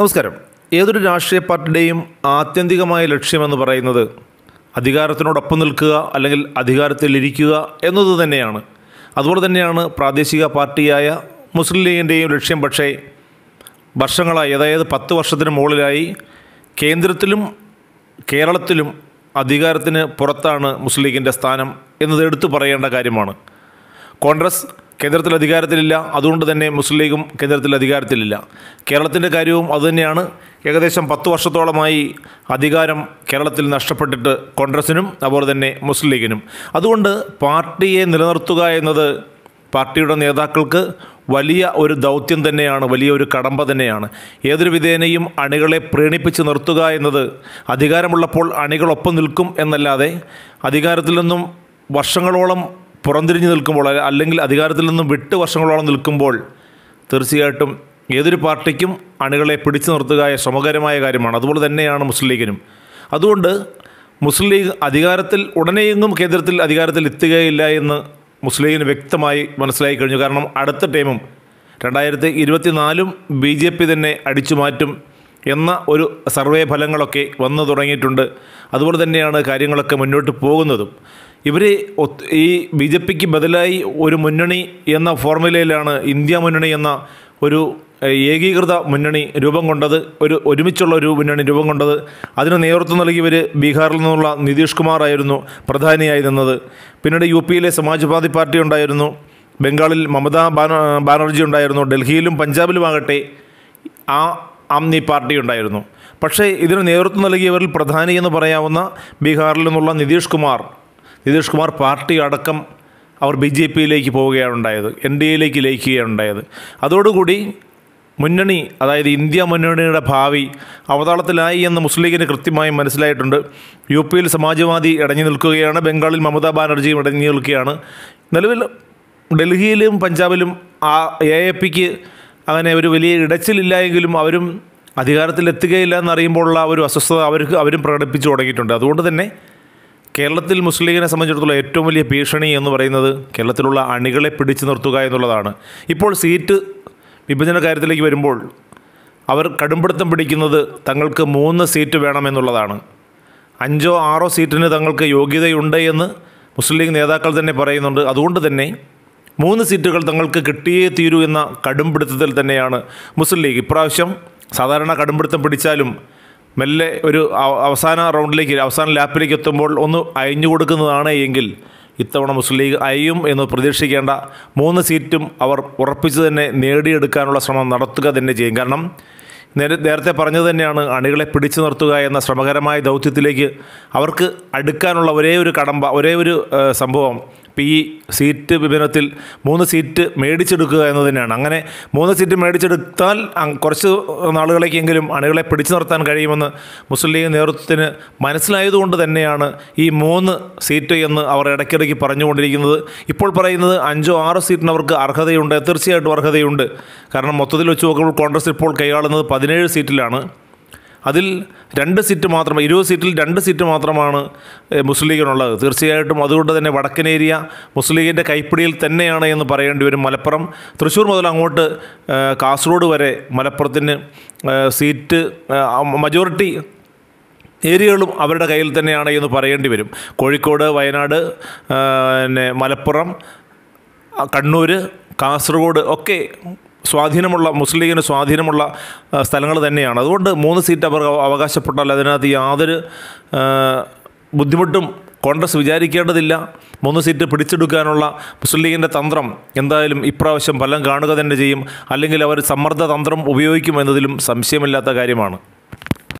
നമസ്കാരം ഏതൊരു രാഷ്ട്രീയ പാർട്ടിയുടെയും ആത്യന്തികമായ ലക്ഷ്യമെന്ന് പറയുന്നത് അധികാരത്തിനോടൊപ്പം നിൽക്കുക അല്ലെങ്കിൽ അധികാരത്തിലിരിക്കുക എന്നത് തന്നെയാണ് അതുപോലെ തന്നെയാണ് പ്രാദേശിക പാർട്ടിയായ മുസ്ലിം ലീഗിൻ്റെയും ലക്ഷ്യം പക്ഷേ വർഷങ്ങളായി അതായത് പത്ത് വർഷത്തിന് മുകളിലായി കേന്ദ്രത്തിലും കേരളത്തിലും അധികാരത്തിന് പുറത്താണ് മുസ്ലിം ലീഗിൻ്റെ സ്ഥാനം എന്നത് എടുത്തു പറയേണ്ട കാര്യമാണ് കോൺഗ്രസ് കേന്ദ്രത്തിൽ അധികാരത്തിലില്ല അതുകൊണ്ട് തന്നെ മുസ്ലിം ലീഗും കേന്ദ്രത്തിൽ അധികാരത്തിലില്ല കേരളത്തിൻ്റെ കാര്യവും അതുതന്നെയാണ് ഏകദേശം പത്ത് വർഷത്തോളമായി അധികാരം കേരളത്തിൽ നഷ്ടപ്പെട്ടിട്ട് കോൺഗ്രസിനും അതുപോലെ തന്നെ മുസ്ലിം ലീഗിനും അതുകൊണ്ട് പാർട്ടിയെ നിലനിർത്തുക എന്നത് പാർട്ടിയുടെ നേതാക്കൾക്ക് വലിയ ഒരു ദൗത്യം തന്നെയാണ് വലിയ ഒരു കടമ്പ തന്നെയാണ് ഏതൊരു വിധേനയും അണികളെ പ്രീണിപ്പിച്ച് നിർത്തുക എന്നത് അധികാരമുള്ളപ്പോൾ അണികളൊപ്പം നിൽക്കും എന്നല്ലാതെ അധികാരത്തിൽ നിന്നും വർഷങ്ങളോളം പുറംതിരിഞ്ഞ് നിൽക്കുമ്പോൾ അല്ലെങ്കിൽ അധികാരത്തിൽ നിന്നും വിട്ട് വർഷങ്ങളോളം നിൽക്കുമ്പോൾ തീർച്ചയായിട്ടും ഏതൊരു പാർട്ടിക്കും അണികളെ പിടിച്ചു നിർത്തുക ശ്രമകരമായ കാര്യമാണ് അതുപോലെ തന്നെയാണ് മുസ്ലിം ലീഗിനും അതുകൊണ്ട് മുസ്ലിം ലീഗ് അധികാരത്തിൽ ഉടനെയെങ്ങും കേന്ദ്രത്തിൽ അധികാരത്തിൽ എത്തുകയില്ല എന്ന് മുസ്ലിം ലീഗിന് വ്യക്തമായി മനസ്സിലായി കഴിഞ്ഞു കാരണം അടുത്ത ടൈമും രണ്ടായിരത്തി ഇരുപത്തിനാലും ബി ജെ പി തന്നെ അടിച്ചു മാറ്റും എന്ന ഒരു സർവേ ഫലങ്ങളൊക്കെ വന്നു തുടങ്ങിയിട്ടുണ്ട് അതുപോലെ തന്നെയാണ് കാര്യങ്ങളൊക്കെ മുന്നോട്ട് പോകുന്നതും ഇവർ ഈ ബി ജെ പിക്ക് ബദലായി ഒരു മുന്നണി എന്ന ഫോർമുലയിലാണ് ഇന്ത്യ മുന്നണി എന്ന ഒരു ഏകീകൃത മുന്നണി രൂപം കൊണ്ടത് ഒരു ഒരുമിച്ചുള്ള ഒരു മുന്നണി രൂപം കൊണ്ടത് അതിന് നേതൃത്വം നൽകിയവർ ബീഹാറിൽ നിന്നുള്ള നിതീഷ് കുമാറായിരുന്നു പ്രധാനിയായി നിന്നത് പിന്നീട് യു പിയിലെ സമാജ്വാദി പാർട്ടി ഉണ്ടായിരുന്നു ബംഗാളിൽ മമതാ ബാനർജി ഉണ്ടായിരുന്നു ഡൽഹിയിലും പഞ്ചാബിലുമാകട്ടെ ആ ആംനി പാർട്ടി ഉണ്ടായിരുന്നു പക്ഷേ ഇതിന് നേതൃത്വം നൽകിയവരിൽ പ്രധാനി എന്ന് പറയാവുന്ന ബീഹാറിൽ നിന്നുള്ള നിതീഷ് കുമാർ നിതീഷ് കുമാർ പാർട്ടി അടക്കം അവർ ബി ജെ പിയിലേക്ക് പോവുകയാണ് ഉണ്ടായത് എൻ ഡി എയിലേക്ക് ലയിക്കുകയാണ് ഉണ്ടായത് അതോടുകൂടി മുന്നണി അതായത് ഇന്ത്യ മുന്നണിയുടെ ഭാവി അവതാളത്തിലായി എന്ന് മുസ്ലിം ലീഗിന് കൃത്യമായി മനസ്സിലായിട്ടുണ്ട് യു പിയിൽ സമാജ്വാദി ഇടഞ്ഞു നിൽക്കുകയാണ് ബംഗാളിൽ മമതാ ബാനർജിയും ഇടഞ്ഞു നിൽക്കുകയാണ് നിലവിൽ ഡൽഹിയിലും പഞ്ചാബിലും ആ എ എ പിക്ക് അങ്ങനെ ഒരു വലിയ ഇടച്ചിലില്ലായെങ്കിലും എങ്കിലും അവരും അധികാരത്തിലെത്തുകയില്ല എന്നറിയുമ്പോഴുള്ള ഒരു അസ്വസ്ഥത അവർക്ക് അവരും പ്രകടിപ്പിച്ചു തുടങ്ങിയിട്ടുണ്ട് അതുകൊണ്ട് തന്നെ കേരളത്തിൽ മുസ്ലിം ലീഗിനെ സംബന്ധിച്ചിടത്തോളം ഏറ്റവും വലിയ ഭീഷണി എന്ന് പറയുന്നത് കേരളത്തിലുള്ള അണികളെ പിടിച്ചു നിർത്തുക എന്നുള്ളതാണ് ഇപ്പോൾ സീറ്റ് വിഭജന കാര്യത്തിലേക്ക് വരുമ്പോൾ അവർ കടുംപിടുത്തം പിടിക്കുന്നത് തങ്ങൾക്ക് മൂന്ന് സീറ്റ് വേണമെന്നുള്ളതാണ് അഞ്ചോ ആറോ സീറ്റിന് തങ്ങൾക്ക് യോഗ്യതയുണ്ട് എന്ന് മുസ്ലിം ലീഗ് നേതാക്കൾ തന്നെ പറയുന്നുണ്ട് അതുകൊണ്ട് തന്നെ മൂന്ന് സീറ്റുകൾ തങ്ങൾക്ക് കിട്ടിയേ തീരൂ എന്ന കടുംപിടുത്തത്തിൽ തന്നെയാണ് മുസ്ലിം ലീഗ് ഇപ്രാവശ്യം സാധാരണ കടുംപിടുത്തം പിടിച്ചാലും മെല്ലെ ഒരു അവസാന റൗണ്ടിലേക്ക് അവസാന ലാപ്പിലേക്ക് എത്തുമ്പോൾ ഒന്ന് അയഞ്ഞു കൊടുക്കുന്നതാണ് എങ്കിൽ ഇത്തവണ മുസ്ലിം ലീഗ് അയയും എന്ന് പ്രതീക്ഷിക്കേണ്ട മൂന്ന് സീറ്റും അവർ ഉറപ്പിച്ചു തന്നെ നേടിയെടുക്കാനുള്ള ശ്രമം നടത്തുക തന്നെ ചെയ്യും കാരണം നേരത്തെ പറഞ്ഞത് തന്നെയാണ് അണികളെ പിടിച്ചു നിർത്തുക എന്ന ശ്രമകരമായ ദൗത്യത്തിലേക്ക് അവർക്ക് അടുക്കാനുള്ള ഒരേ ഒരു കടമ്പ ഒരേ ഒരു സംഭവം ഇപ്പോൾ ഈ സീറ്റ് വിഭജനത്തിൽ മൂന്ന് സീറ്റ് മേടിച്ചെടുക്കുക എന്ന് തന്നെയാണ് അങ്ങനെ മൂന്ന് സീറ്റ് മേടിച്ചെടുത്താൽ കുറച്ച് നാളുകളേക്കെങ്കിലും അണികളെ പിടിച്ചു നിർത്താൻ കഴിയുമെന്ന് മുസ്ലിം ലീഗ് നേതൃത്വത്തിന് മനസ്സിലായതുകൊണ്ട് തന്നെയാണ് ഈ മൂന്ന് സീറ്റ് എന്ന് അവർ ഇടയ്ക്കിടയ്ക്ക് പറഞ്ഞുകൊണ്ടിരിക്കുന്നത് ഇപ്പോൾ പറയുന്നത് അഞ്ചോ ആറോ സീറ്റിന് അവർക്ക് അർഹതയുണ്ട് തീർച്ചയായിട്ടും അർഹതയുണ്ട് കാരണം മൊത്തത്തിൽ വെച്ച് നോക്കുമ്പോൾ കോൺഗ്രസ് ഇപ്പോൾ കൈയാളുന്നത് പതിനേഴ് സീറ്റിലാണ് അതിൽ രണ്ട് സീറ്റ് മാത്രമേ ഇരുപത് സീറ്റിൽ രണ്ട് സീറ്റ് മാത്രമാണ് മുസ്ലിം ലീഗിനുള്ളത് തീർച്ചയായിട്ടും അതുകൊണ്ട് തന്നെ വടക്കനേരിയ മുസ്ലിം ലീഗിൻ്റെ കൈപ്പിടിയിൽ തന്നെയാണ് എന്ന് പറയേണ്ടി വരും മലപ്പുറം തൃശ്ശൂർ മുതൽ അങ്ങോട്ട് കാസർഗോഡ് വരെ മലപ്പുറത്തിന് സീറ്റ് മജോറിറ്റി ഏരിയകളും അവരുടെ കയ്യിൽ തന്നെയാണ് എന്ന് പറയേണ്ടി വരും കോഴിക്കോട് വയനാട് പിന്നെ മലപ്പുറം കണ്ണൂർ കാസർഗോഡ് ഒക്കെ സ്വാധീനമുള്ള മുസ്ലിം ലീഗിന് സ്വാധീനമുള്ള സ്ഥലങ്ങൾ തന്നെയാണ് അതുകൊണ്ട് മൂന്ന് സീറ്റ് അവർ അവകാശപ്പെട്ടാൽ അതിനകത്ത് യാതൊരു ബുദ്ധിമുട്ടും കോൺഗ്രസ് വിചാരിക്കേണ്ടതില്ല മൂന്ന് സീറ്റ് പിടിച്ചെടുക്കാനുള്ള മുസ്ലിം ലീഗിൻ്റെ തന്ത്രം എന്തായാലും ഇപ്രാവശ്യം ഫലം കാണുക തന്നെ ചെയ്യും അല്ലെങ്കിൽ അവർ സമ്മർദ്ദ തന്ത്രം ഉപയോഗിക്കും എന്നതിലും സംശയമില്ലാത്ത കാര്യമാണ്